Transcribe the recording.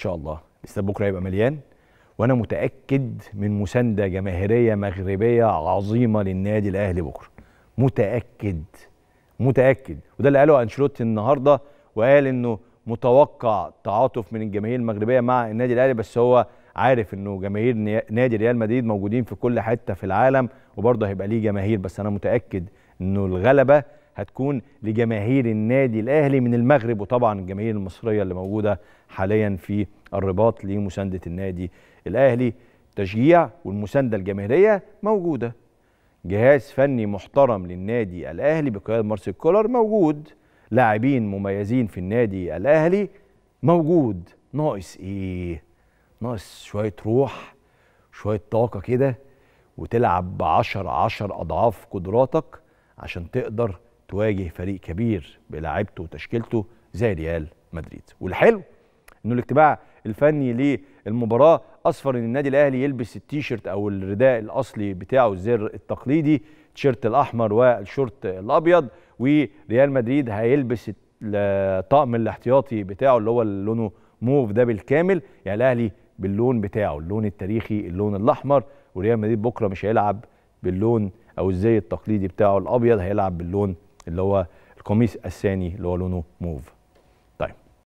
شاء الله الاستاد بكره هيبقى مليان وانا متاكد من مسانده جماهيريه مغربيه عظيمه للنادي الاهلي بكره متاكد متاكد وده اللي قاله انشيلوتي النهارده وقال انه متوقع تعاطف من الجماهير المغربيه مع النادي الاهلي بس هو عارف انه جماهير نادي ريال مدريد موجودين في كل حته في العالم وبرضه هيبقى ليه جماهير بس انا متاكد انه الغلبه هتكون لجماهير النادي الاهلي من المغرب وطبعا الجماهير المصريه اللي موجوده حاليا في الرباط لمسانده النادي الاهلي تشجيع والمسانده الجماهيريه موجوده جهاز فني محترم للنادي الاهلي بقياده مارسيل كولر موجود لاعبين مميزين في النادي الاهلي موجود ناقص ايه ناقص شويه روح شويه طاقه كده وتلعب ب 10 10 اضعاف قدراتك عشان تقدر تواجه فريق كبير بلاعيبته وتشكيلته زي ريال مدريد والحلو انه الاجتماع الفني للمباراه اصفر ان النادي الاهلي يلبس التيشيرت او الرداء الاصلي بتاعه الزر التقليدي التيشيرت الاحمر والشورت الابيض وريال مدريد هيلبس الطقم الاحتياطي بتاعه اللي هو لونه موف ده بالكامل يعني الاهلي باللون بتاعه اللون التاريخي اللون الاحمر وريال مدريد بكره مش هيلعب باللون او الزي التقليدي بتاعه الابيض هيلعب باللون اللي هو القميص الثاني اللي هو لونه موف